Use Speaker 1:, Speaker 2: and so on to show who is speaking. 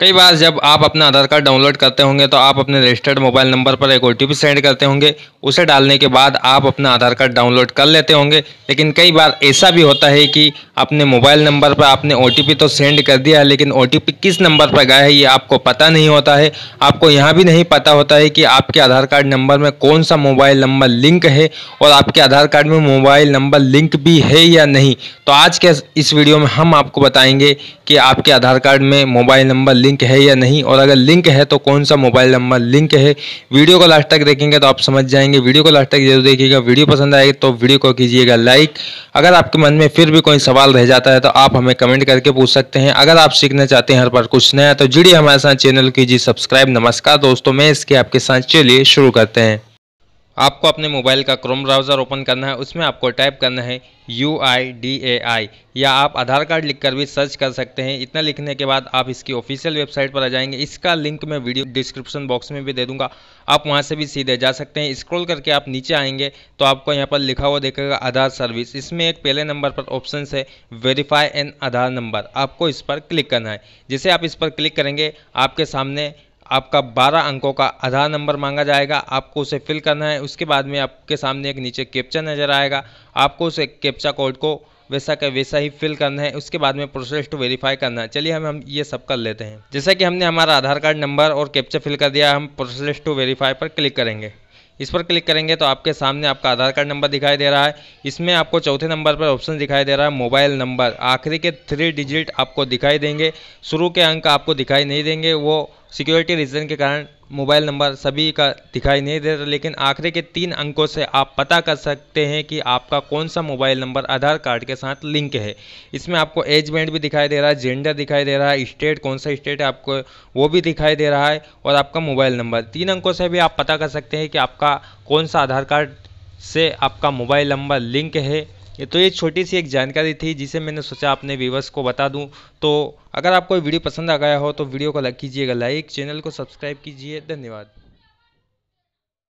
Speaker 1: कई बार जब आप अपना आधार कार्ड डाउनलोड करते होंगे तो आप अपने रजिस्टर्ड मोबाइल नंबर पर एक ओ सेंड करते होंगे उसे डालने के बाद आप अपना आधार कार्ड डाउनलोड कर लेते होंगे लेकिन कई बार ऐसा भी होता है कि अपने मोबाइल नंबर पर आपने ओ तो सेंड कर दिया है लेकिन ओ किस नंबर पर गया है ये आपको पता नहीं होता है आपको यहाँ भी नहीं पता होता है कि आपके आधार कार्ड नंबर में कौन सा मोबाइल नंबर लिंक है और आपके आधार कार्ड में मोबाइल नंबर लिंक भी है या नहीं तो आज के इस वीडियो में हम आपको बताएंगे कि आपके आधार कार्ड में मोबाइल नंबर लिंक है या नहीं और अगर लिंक है तो कौन सा मोबाइल नंबर लिंक है वीडियो को लास्ट तक देखेंगे तो आप समझ जाएंगे वीडियो को लास्ट तक जरूर देखिएगा वीडियो पसंद आएगी तो वीडियो को कीजिएगा लाइक अगर आपके मन में फिर भी कोई सवाल रह जाता है तो आप हमें कमेंट करके पूछ सकते हैं अगर आप सीखना चाहते हैं हर बार कुछ नया तो जुड़िए हमारे साथ चैनल कीजिए सब्सक्राइब नमस्कार दोस्तों में इसके आपके साथ चलिए शुरू करते हैं आपको अपने मोबाइल का क्रोम ब्राउज़र ओपन करना है उसमें आपको टाइप करना है यू आई डी ए आई या आप आधार कार्ड लिखकर भी सर्च कर सकते हैं इतना लिखने के बाद आप इसकी ऑफिशियल वेबसाइट पर आ जाएंगे इसका लिंक मैं वीडियो डिस्क्रिप्शन बॉक्स में भी दे दूंगा आप वहां से भी सीधे जा सकते हैं स्क्रॉल करके आप नीचे आएंगे तो आपको यहाँ पर लिखा हुआ देखेगा आधार सर्विस इसमें एक पहले नंबर पर ऑप्शन है वेरीफाई एन आधार नंबर आपको इस पर क्लिक करना है जैसे आप इस पर क्लिक करेंगे आपके सामने आपका 12 अंकों का आधार नंबर मांगा जाएगा आपको उसे फिल करना है उसके बाद में आपके सामने एक नीचे कैप्चा नज़र आएगा आपको उसे कैप्चा कोड को वैसा का वैसा ही फिल करना है उसके बाद में प्रोसेस टू वेरीफाई करना है चलिए हम हम ये सब कर लेते हैं जैसा कि हमने हमारा आधार कार्ड नंबर और कैप्चा फिल कर दिया हम प्रोसेस टू वेरीफाई पर क्लिक करेंगे इस पर क्लिक करेंगे तो आपके सामने आपका आधार कार्ड नंबर दिखाई दे रहा है इसमें आपको चौथे नंबर पर ऑप्शन दिखाई दे रहा है मोबाइल नंबर आखिरी के थ्री डिजिट आपको दिखाई देंगे शुरू के अंक आपको दिखाई नहीं देंगे वो सिक्योरिटी रीज़न के कारण मोबाइल नंबर सभी का दिखाई नहीं दे रहा लेकिन आखिरी के तीन अंकों से आप पता कर सकते हैं कि आपका कौन सा मोबाइल नंबर आधार कार्ड के साथ लिंक है इसमें आपको एज बैंड भी दिखाई दे रहा है जेंडर दिखाई दे रहा है स्टेट कौन सा स्टेट है आपको वो भी दिखाई दे रहा है और आपका मोबाइल नंबर तीन अंकों से भी आप पता कर सकते हैं कि आपका कौन सा आधार कार्ड से आपका मोबाइल नंबर लिंक है ये तो ये छोटी सी एक जानकारी थी जिसे मैंने सोचा अपने व्यूवर्स को बता दूं तो अगर आपको वीडियो पसंद आ गया हो तो वीडियो को लग कीजिएगा लाइक चैनल को सब्सक्राइब कीजिए धन्यवाद